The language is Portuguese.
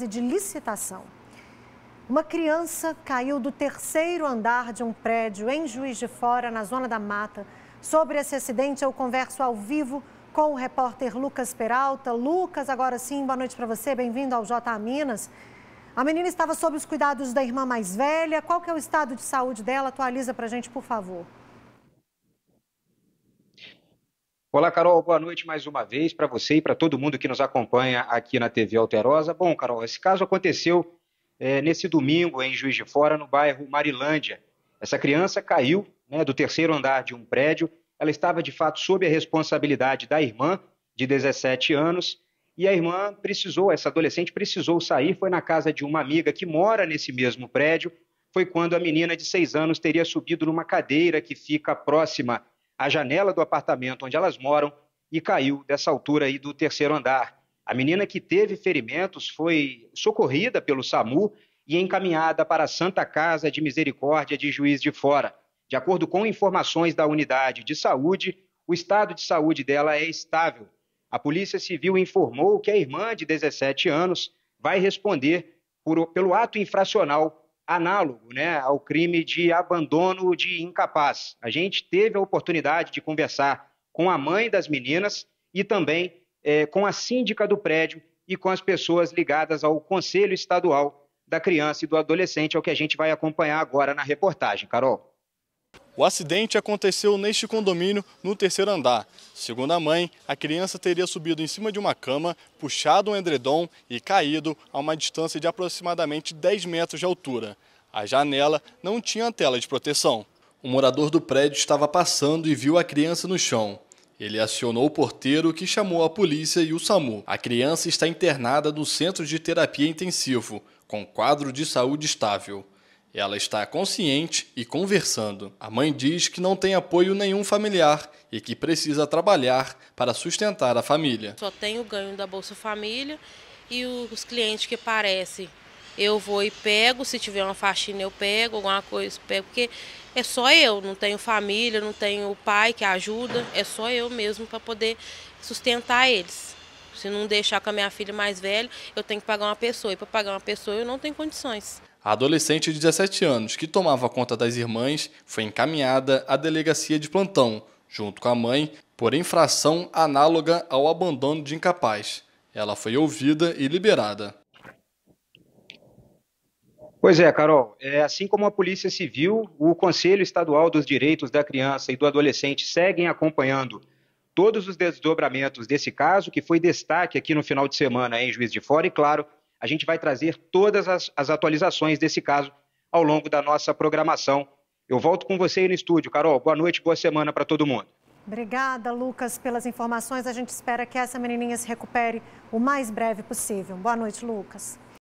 fase de licitação. Uma criança caiu do terceiro andar de um prédio em Juiz de Fora, na Zona da Mata. Sobre esse acidente, eu converso ao vivo com o repórter Lucas Peralta. Lucas, agora sim, boa noite para você. Bem-vindo ao JA Minas. A menina estava sob os cuidados da irmã mais velha. Qual que é o estado de saúde dela? Atualiza para a gente, por favor. Olá, Carol. Boa noite mais uma vez para você e para todo mundo que nos acompanha aqui na TV Alterosa. Bom, Carol, esse caso aconteceu é, nesse domingo em Juiz de Fora, no bairro Marilândia. Essa criança caiu né, do terceiro andar de um prédio. Ela estava, de fato, sob a responsabilidade da irmã, de 17 anos, e a irmã precisou, essa adolescente precisou sair, foi na casa de uma amiga que mora nesse mesmo prédio. Foi quando a menina de 6 anos teria subido numa cadeira que fica próxima a janela do apartamento onde elas moram e caiu dessa altura aí do terceiro andar. A menina que teve ferimentos foi socorrida pelo SAMU e encaminhada para a Santa Casa de Misericórdia de Juiz de Fora. De acordo com informações da unidade de saúde, o estado de saúde dela é estável. A Polícia Civil informou que a irmã de 17 anos vai responder por, pelo ato infracional análogo né, ao crime de abandono de incapaz. A gente teve a oportunidade de conversar com a mãe das meninas e também é, com a síndica do prédio e com as pessoas ligadas ao Conselho Estadual da Criança e do Adolescente, é o que a gente vai acompanhar agora na reportagem. Carol. O acidente aconteceu neste condomínio, no terceiro andar. Segundo a mãe, a criança teria subido em cima de uma cama, puxado um edredom e caído a uma distância de aproximadamente 10 metros de altura. A janela não tinha tela de proteção. O morador do prédio estava passando e viu a criança no chão. Ele acionou o porteiro que chamou a polícia e o SAMU. A criança está internada no centro de terapia intensivo, com quadro de saúde estável. Ela está consciente e conversando. A mãe diz que não tem apoio nenhum familiar e que precisa trabalhar para sustentar a família. Só tem o ganho da Bolsa Família e os clientes que aparecem. Eu vou e pego, se tiver uma faxina eu pego, alguma coisa eu pego, porque é só eu, não tenho família, não tenho pai que ajuda, é só eu mesmo para poder sustentar eles. Se não deixar com a minha filha mais velha, eu tenho que pagar uma pessoa. E para pagar uma pessoa, eu não tenho condições. A adolescente de 17 anos, que tomava conta das irmãs, foi encaminhada à delegacia de plantão, junto com a mãe, por infração análoga ao abandono de incapaz. Ela foi ouvida e liberada. Pois é, Carol. É, assim como a Polícia Civil, o Conselho Estadual dos Direitos da Criança e do Adolescente seguem acompanhando todos os desdobramentos desse caso, que foi destaque aqui no final de semana em Juiz de Fora, e, claro, a gente vai trazer todas as, as atualizações desse caso ao longo da nossa programação. Eu volto com você aí no estúdio. Carol, boa noite, boa semana para todo mundo. Obrigada, Lucas, pelas informações. A gente espera que essa menininha se recupere o mais breve possível. Boa noite, Lucas.